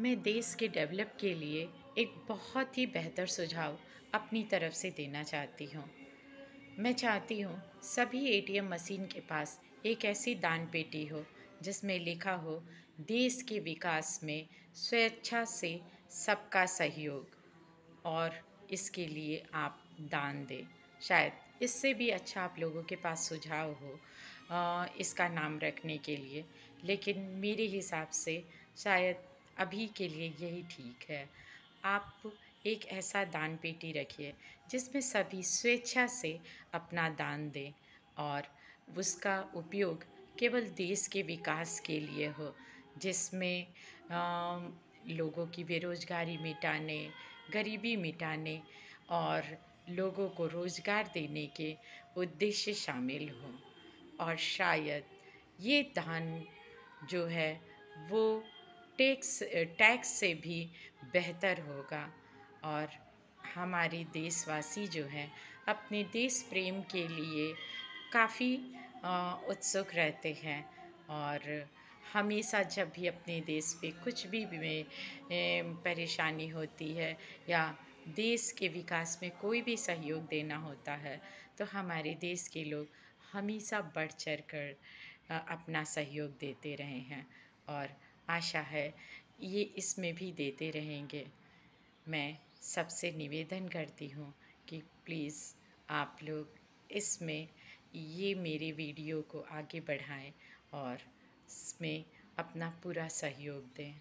मैं देश के डेवलप के लिए एक बहुत ही बेहतर सुझाव अपनी तरफ से देना चाहती हूँ मैं चाहती हूँ सभी एटीएम मशीन के पास एक ऐसी दान पेटी हो जिसमें लिखा हो देश के विकास में स्वेच्छा से सबका सहयोग और इसके लिए आप दान दें शायद इससे भी अच्छा आप लोगों के पास सुझाव हो इसका नाम रखने के लिए लेकिन मेरे हिसाब से शायद अभी के लिए यही ठीक है आप एक ऐसा दान पेटी रखिए जिसमें सभी स्वेच्छा से अपना दान दें और उसका उपयोग केवल देश के विकास के लिए हो जिसमें लोगों की बेरोज़गारी मिटाने गरीबी मिटाने और लोगों को रोज़गार देने के उद्देश्य शामिल हो और शायद ये दान जो है वो टैक्स टैक्स से भी बेहतर होगा और हमारे देशवासी जो हैं अपने देश प्रेम के लिए काफ़ी उत्सुक रहते हैं और हमेशा जब भी अपने देश पे कुछ भी में परेशानी होती है या देश के विकास में कोई भी सहयोग देना होता है तो हमारे देश के लोग हमेशा बढ़ चढ़ कर अपना सहयोग देते रहे हैं और आशा है ये इसमें भी देते रहेंगे मैं सबसे निवेदन करती हूँ कि प्लीज़ आप लोग इसमें ये मेरे वीडियो को आगे बढ़ाएं और इसमें अपना पूरा सहयोग दें